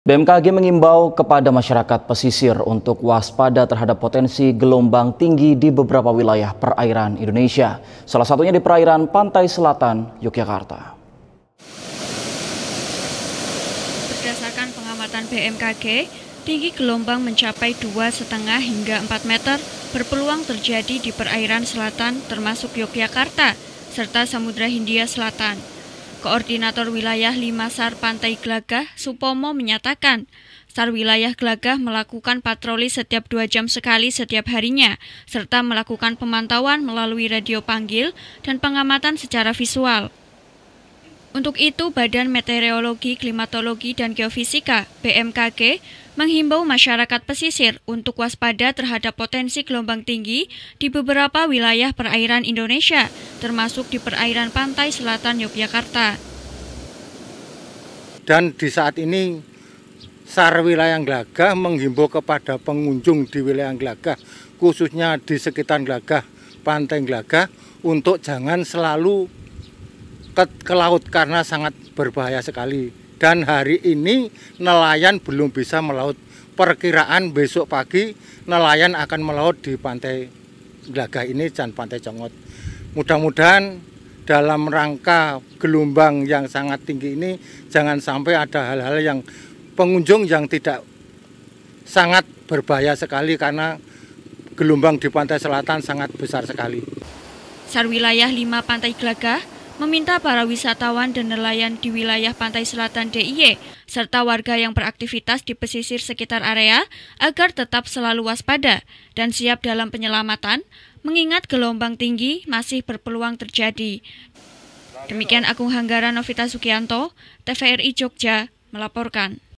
BMKG mengimbau kepada masyarakat pesisir untuk waspada terhadap potensi gelombang tinggi di beberapa wilayah perairan Indonesia, salah satunya di perairan pantai selatan Yogyakarta. Berdasarkan pengamatan BMKG, tinggi gelombang mencapai 2,5 hingga 4 meter berpeluang terjadi di perairan selatan termasuk Yogyakarta serta Samudra Hindia Selatan. Koordinator Wilayah 5 SAR Pantai Gelagah, Supomo menyatakan, SAR Wilayah Gelagah melakukan patroli setiap dua jam sekali setiap harinya, serta melakukan pemantauan melalui radio panggil dan pengamatan secara visual. Untuk itu, Badan Meteorologi, Klimatologi, dan Geofisika (BMKG) menghimbau masyarakat pesisir untuk waspada terhadap potensi gelombang tinggi di beberapa wilayah perairan Indonesia, termasuk di perairan pantai selatan Yogyakarta. Dan di saat ini, SAR wilayah Gelagah menghimbau kepada pengunjung di wilayah Gelagah, khususnya di sekitar Gelagah, Pantai Gelagah, untuk jangan selalu ke, ke laut karena sangat berbahaya sekali. Dan hari ini nelayan belum bisa melaut. Perkiraan besok pagi nelayan akan melaut di pantai Glaga ini dan pantai Congot. Mudah-mudahan dalam rangka gelombang yang sangat tinggi ini jangan sampai ada hal-hal yang pengunjung yang tidak sangat berbahaya sekali karena gelombang di pantai selatan sangat besar sekali. Sar wilayah 5 Pantai Glaga meminta para wisatawan dan nelayan di wilayah pantai selatan DIY serta warga yang beraktivitas di pesisir sekitar area agar tetap selalu waspada dan siap dalam penyelamatan mengingat gelombang tinggi masih berpeluang terjadi. Demikian Agung Hanggara Novita Sukianto, TVRI Jogja melaporkan.